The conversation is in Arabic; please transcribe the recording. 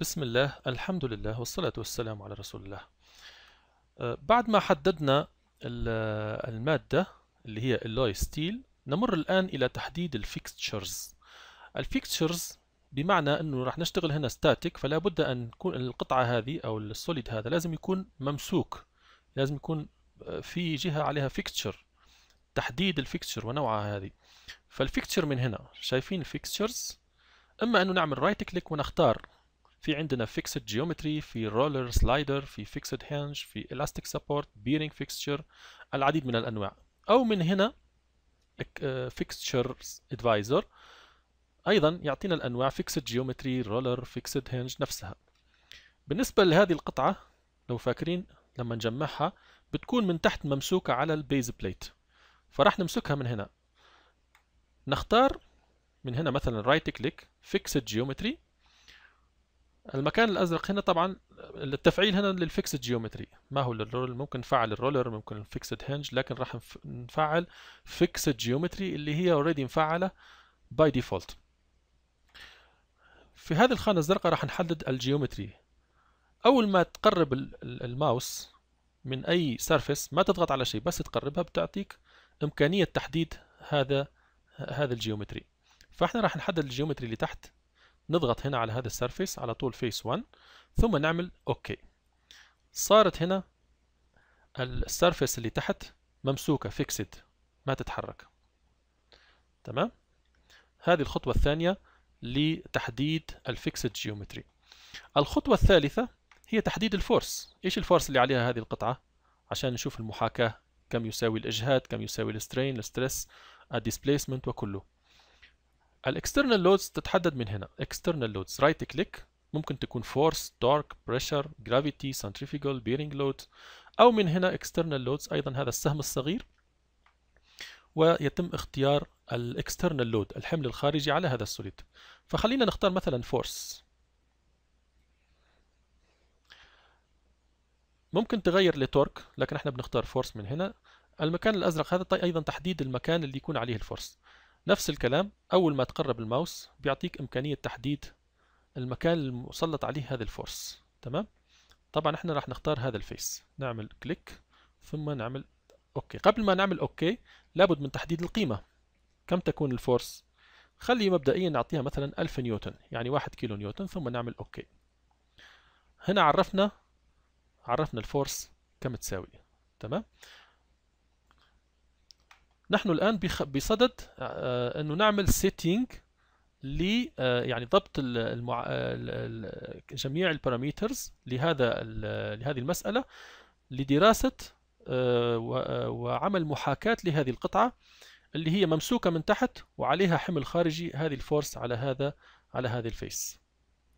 بسم الله الحمد لله والصلاة والسلام على رسول الله بعد ما حددنا uh, المادة اللي هي اللوي ستيل نمر الآن إلى تحديد الفيكتشرز الفيكتشرز بمعنى أنه راح نشتغل هنا ستاتيك فلا بد أن تكون القطعة هذه أو السوليد هذا لازم يكون ممسوك لازم يكون uh, في جهة عليها فيكتشر تحديد الفيكتشر ونوعها هذه فالفيكتشر من هنا شايفين الفيكتشرز اما انه نعمل رايت كليك ونختار في عندنا فيكسد جيومتري في رولر سلايدر في فيكسد hinge في elastic سبورت بيرنج فيكستشر العديد من الانواع او من هنا فيكستشر آه، ادفايزر ايضا يعطينا الانواع فيكسد جيومتري رولر فيكسد hinge نفسها بالنسبه لهذه القطعه لو فاكرين لما نجمعها بتكون من تحت ممسوكه على البيز بليت فراح نمسكها من هنا نختار من هنا مثلا رايت كليك فيكسد جيومتري المكان الازرق هنا طبعا التفعيل هنا للفيكسد جيومتري ما هو للرولر ممكن نفعل الرولر ممكن الفيكسد هنج لكن راح نفعل فيكسد جيومتري اللي هي اوريدي مفعله باي ديفولت في هذه الخانه الزرقاء راح نحدد الجيومتري اول ما تقرب الماوس من اي سيرفيس ما تضغط على شيء بس تقربها بتعطيك امكانيه تحديد هذا هذا الجيومتري فاحنا راح نحدد الجيومتري اللي تحت نضغط هنا على هذا السيرفيس على طول فيس 1 ثم نعمل اوكي صارت هنا السيرفيس اللي تحت ممسوكة فيكسد ما تتحرك تمام هذه الخطوة الثانية لتحديد الفيكسد جيومتري الخطوة الثالثة هي تحديد الفورس ايش الفورس اللي عليها هذه القطعة عشان نشوف المحاكاة كم يساوي الإجهاد كم يساوي السترين الستريس الديسبيسمنت وكله الاكسترنال لودز تتحدد من هنا اكسترنال لودز رايت كليك ممكن تكون فورس تورك بريشر جرافيتي سنتريفيجال بيرنج لود او من هنا اكسترنال لودز ايضا هذا السهم الصغير ويتم اختيار الاكسترنال لود الحمل الخارجي على هذا السوليد فخلينا نختار مثلا فورس ممكن تغير لتورك لكن احنا بنختار فورس من هنا المكان الازرق هذا ايضا تحديد المكان اللي يكون عليه الفورس نفس الكلام أول ما تقرب الماوس بيعطيك إمكانية تحديد المكان المسلط عليه هذا الفورس تمام طبعا احنا راح نختار هذا الفيس نعمل كليك ثم نعمل اوكي قبل ما نعمل اوكي لابد من تحديد القيمة كم تكون الفورس خلي مبدئيا نعطيها مثلا ألف نيوتن يعني واحد كيلو نيوتن ثم نعمل اوكي هنا عرفنا عرفنا الفورس كم تساوي تمام نحن الآن بصدد آه، آه، أنه نعمل سيتنج ل آه، يعني ضبط المع... جميع الباراميترز لهذا لهذه المسألة لدراسة وعمل محاكاة لهذه القطعة اللي هي ممسوكة من تحت وعليها حمل خارجي هذه الفورس على هذا على هذه الفيس